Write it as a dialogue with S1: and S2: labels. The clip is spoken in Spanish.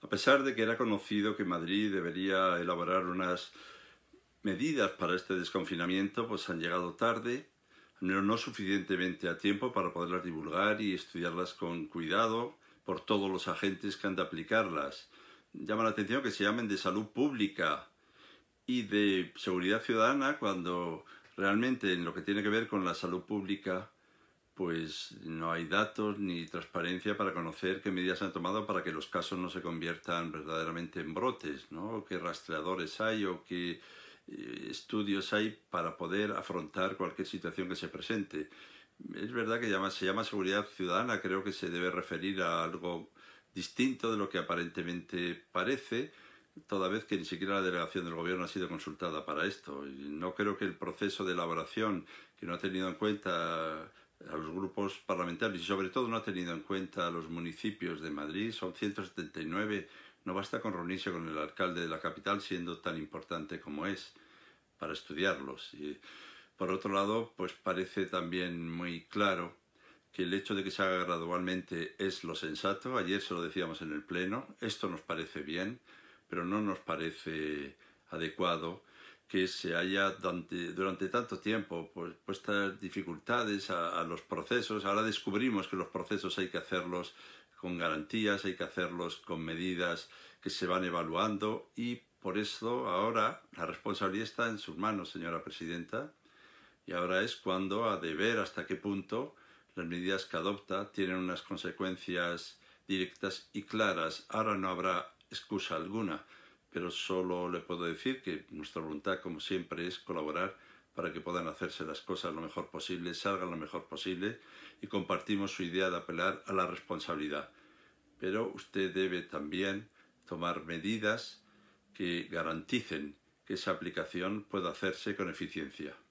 S1: A pesar de que era conocido que Madrid debería elaborar unas medidas para este desconfinamiento, pues han llegado tarde, no, no suficientemente a tiempo para poderlas divulgar y estudiarlas con cuidado por todos los agentes que han de aplicarlas. Llama la atención que se llamen de salud pública y de seguridad ciudadana cuando realmente en lo que tiene que ver con la salud pública pues no hay datos ni transparencia para conocer qué medidas se han tomado para que los casos no se conviertan verdaderamente en brotes, ¿no? qué rastreadores hay o qué eh, estudios hay para poder afrontar cualquier situación que se presente. Es verdad que se llama seguridad ciudadana, creo que se debe referir a algo distinto de lo que aparentemente parece, toda vez que ni siquiera la delegación del gobierno ha sido consultada para esto. No creo que el proceso de elaboración, que no ha tenido en cuenta a los grupos parlamentarios y sobre todo no ha tenido en cuenta a los municipios de Madrid. Son 179. No basta con reunirse con el alcalde de la capital siendo tan importante como es para estudiarlos. Y, por otro lado, pues parece también muy claro que el hecho de que se haga gradualmente es lo sensato. Ayer se lo decíamos en el Pleno. Esto nos parece bien, pero no nos parece adecuado que se haya durante, tanto tiempo pues, puestas dificultades a, a, los procesos. Ahora descubrimos que los procesos hay que hacerlos con garantías, hay que hacerlos con medidas que se van evaluando y por eso ahora la responsabilidad está en sus manos, señora presidenta, y ahora es cuando ha de ver hasta qué punto las medidas que adopta tienen unas consecuencias directas y claras. Ahora no habrá excusa alguna pero solo le puedo decir que nuestra voluntad, como siempre, es colaborar para que puedan hacerse las cosas lo mejor posible, salgan lo mejor posible y compartimos su idea de apelar a la responsabilidad. Pero usted debe también tomar medidas que garanticen que esa aplicación pueda hacerse con eficiencia.